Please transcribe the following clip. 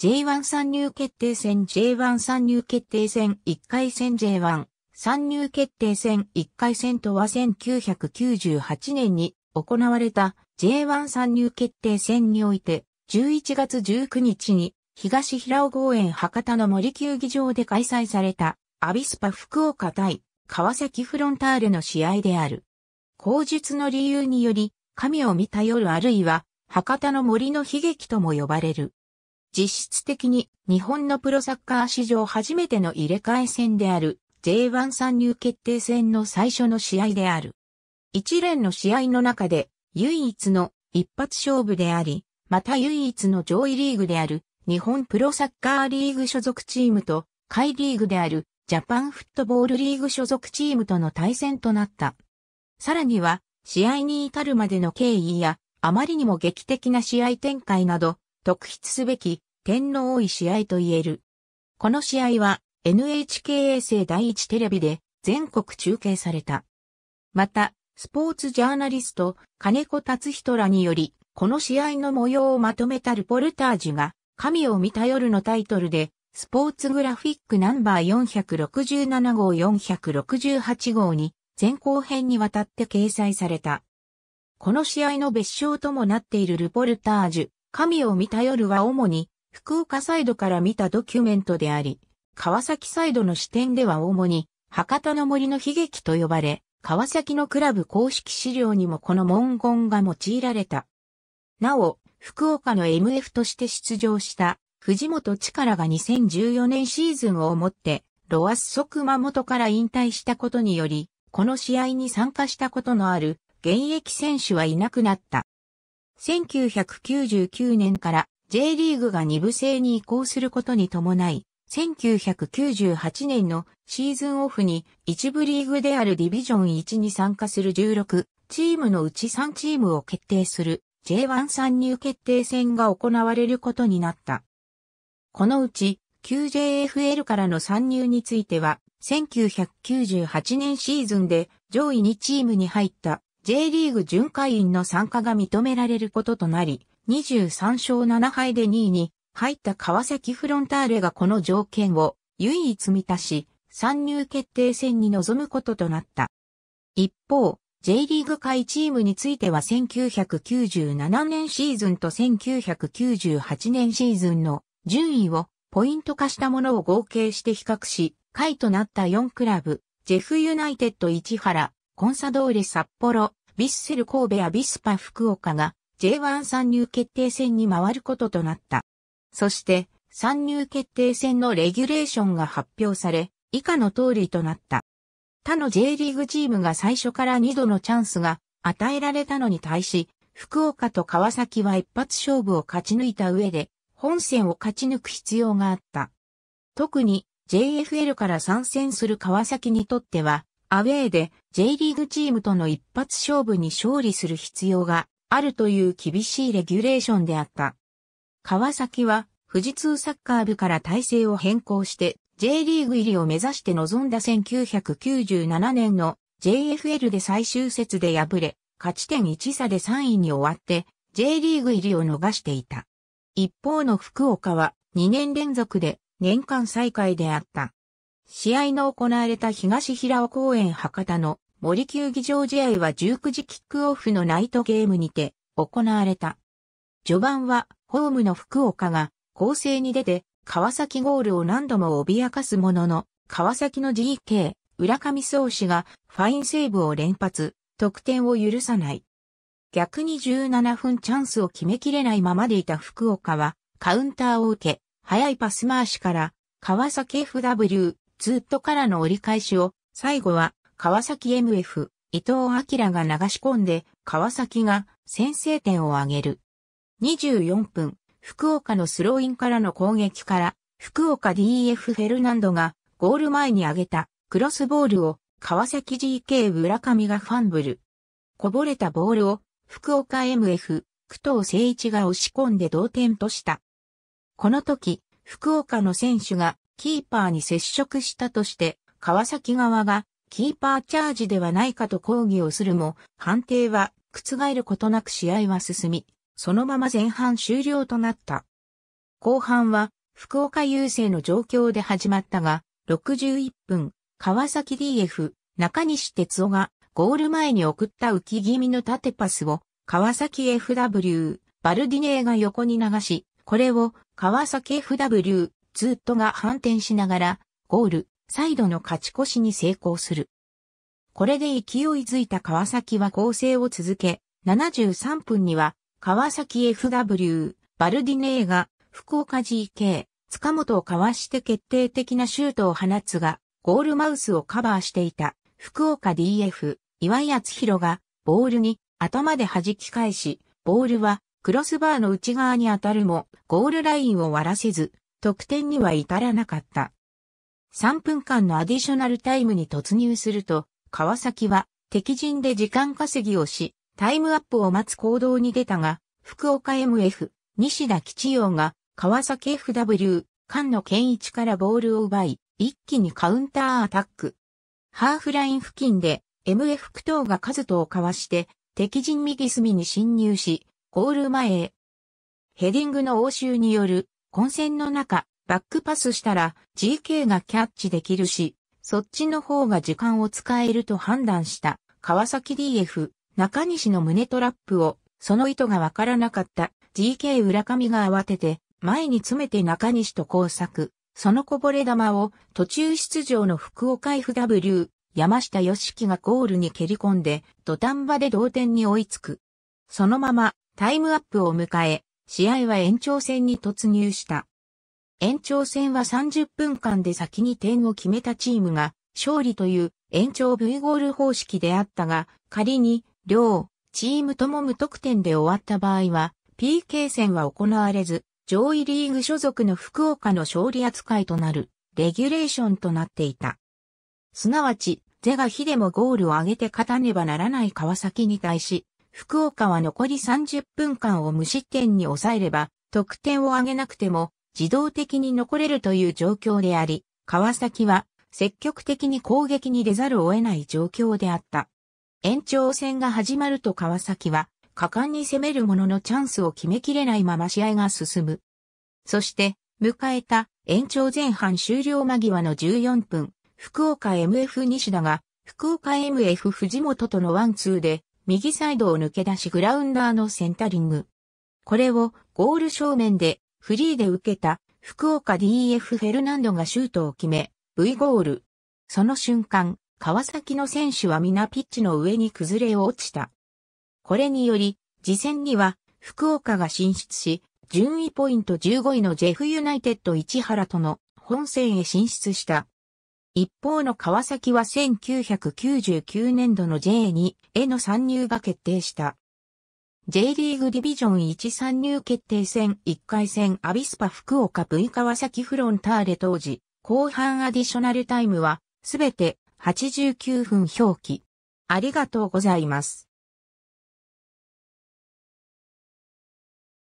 J1 参入決定戦 J1 参入決定戦1回戦 J1 参入決定戦1回戦とは1998年に行われた J1 参入決定戦において11月19日に東平尾公園博多の森球技場で開催されたアビスパ福岡対川崎フロンターレの試合である。口述の理由により神を見た夜あるいは博多の森の悲劇とも呼ばれる。実質的に日本のプロサッカー史上初めての入れ替え戦である J1 参入決定戦の最初の試合である。一連の試合の中で唯一の一発勝負であり、また唯一の上位リーグである日本プロサッカーリーグ所属チームと下位リーグであるジャパンフットボールリーグ所属チームとの対戦となった。さらには試合に至るまでの経緯やあまりにも劇的な試合展開など特筆すべき天皇多い試合と言える。この試合は NHK 衛星第一テレビで全国中継された。また、スポーツジャーナリスト、金子達人らにより、この試合の模様をまとめたルポルタージュが、神を見た夜のタイトルで、スポーツグラフィックナンバー467号468号に、前後編にわたって掲載された。この試合の別称ともなっているルポルタージュ、神を見た夜は主に福岡サイドから見たドキュメントであり、川崎サイドの視点では主に、博多の森の悲劇と呼ばれ、川崎のクラブ公式資料にもこの文言が用いられた。なお、福岡の MF として出場した藤本力が2014年シーズンをもって、ロアッソ熊本から引退したことにより、この試合に参加したことのある現役選手はいなくなった。1999年から J リーグが2部制に移行することに伴い、1998年のシーズンオフに一部リーグであるディビジョン1に参加する16チームのうち3チームを決定する J1 参入決定戦が行われることになった。このうち QJFL からの参入については1998年シーズンで上位2チームに入った J リーグ巡回員の参加が認められることとなり、23勝7敗で2位に入った川崎フロンターレがこの条件を唯一満たし、参入決定戦に臨むこととなった。一方、J リーグ界チームについては1997年シーズンと1998年シーズンの順位をポイント化したものを合計して比較し、会となった4クラブ、ジェフユナイテッド市原、コンサドーレ札幌、ヴィッセル神戸やビスパ福岡が J1 参入決定戦に回ることとなった。そして、参入決定戦のレギュレーションが発表され、以下の通りとなった。他の J リーグチームが最初から2度のチャンスが与えられたのに対し、福岡と川崎は一発勝負を勝ち抜いた上で、本戦を勝ち抜く必要があった。特に JFL から参戦する川崎にとっては、アウェーで J リーグチームとの一発勝負に勝利する必要があるという厳しいレギュレーションであった。川崎は富士通サッカー部から体制を変更して J リーグ入りを目指して臨んだ1997年の JFL で最終節で敗れ、勝ち点1差で3位に終わって J リーグ入りを逃していた。一方の福岡は2年連続で年間最下位であった。試合の行われた東平尾公園博多の森球技場試合は19時キックオフのナイトゲームにて行われた。序盤はホームの福岡が攻勢に出て川崎ゴールを何度も脅かすものの、川崎の GK、浦上総司がファインセーブを連発、得点を許さない。逆に17分チャンスを決めきれないままでいた福岡は、カウンターを受け、早いパス回しから、川崎 FW、ずっとからの折り返しを、最後は川崎 MF、伊藤明が流し込んで、川崎が先制点を挙げる。24分、福岡のスローインからの攻撃から、福岡 DF フェルナンドがゴール前に上げたクロスボールを川崎 GK 村上がファンブル。こぼれたボールを福岡 MF、久藤誠一が押し込んで同点とした。この時、福岡の選手がキーパーに接触したとして、川崎側がキーパーチャージではないかと抗議をするも、判定は覆ることなく試合は進み、そのまま前半終了となった。後半は福岡優勢の状況で始まったが、61分、川崎 DF、中西哲夫がゴール前に送った浮き気味の縦パスを川崎 FW、バルディネーが横に流し、これを川崎 FW、ツートが反転しながら、ゴール、再度の勝ち越しに成功する。これで勢いづいた川崎は攻勢を続け、73分には川崎 FW、バルディネーが福岡 GK、塚本をかわして決定的なシュートを放つが、ゴールマウスをカバーしていた福岡 DF、岩井厚弘がボールに頭で弾き返し、ボールはクロスバーの内側に当たるも、ゴールラインを割らせず、得点には至らなかった。3分間のアディショナルタイムに突入すると、川崎は敵陣で時間稼ぎをし、タイムアップを待つ行動に出たが、福岡 MF、西田吉洋が川崎 FW、菅野健一からボールを奪い、一気にカウンターアタック。ハーフライン付近で MF 苦闘が数とをかわして敵陣右隅に侵入し、ゴール前へ。ヘディングの応酬による混戦の中、バックパスしたら GK がキャッチできるし、そっちの方が時間を使えると判断した川崎 DF 中西の胸トラップをその意図がわからなかった GK 浦上が慌てて前に詰めて中西と交錯。そのこぼれ球を途中出場の福岡 FW 山下義樹がゴールに蹴り込んで土壇場で同点に追いつく。そのままタイムアップを迎え試合は延長戦に突入した。延長戦は30分間で先に点を決めたチームが勝利という延長 V ゴール方式であったが、仮に両チームとも無得点で終わった場合は、PK 戦は行われず、上位リーグ所属の福岡の勝利扱いとなる、レギュレーションとなっていた。すなわち、是が非でもゴールを上げて勝たねばならない川崎に対し、福岡は残り30分間を無失点に抑えれば、得点を上げなくても自動的に残れるという状況であり、川崎は積極的に攻撃に出ざるを得ない状況であった。延長戦が始まると川崎は果敢に攻めるもののチャンスを決めきれないまま試合が進む。そして迎えた延長前半終了間際の14分、福岡 MF 西田が福岡 MF 藤本とのワンツーで右サイドを抜け出しグラウンダーのセンタリング。これをゴール正面でフリーで受けた福岡 DF フェルナンドがシュートを決め、V ゴール。その瞬間、川崎の選手は皆ピッチの上に崩れ落ちた。これにより、次戦には福岡が進出し、順位ポイント15位のジェフユナイテッド市原との本戦へ進出した。一方の川崎は1999年度の J2 への参入が決定した。J リーグディビジョン1参入決定戦1回戦アビスパ福岡 V 川崎フロンターレ当時、後半アディショナルタイムは、すべて89分表記。ありがとうございます。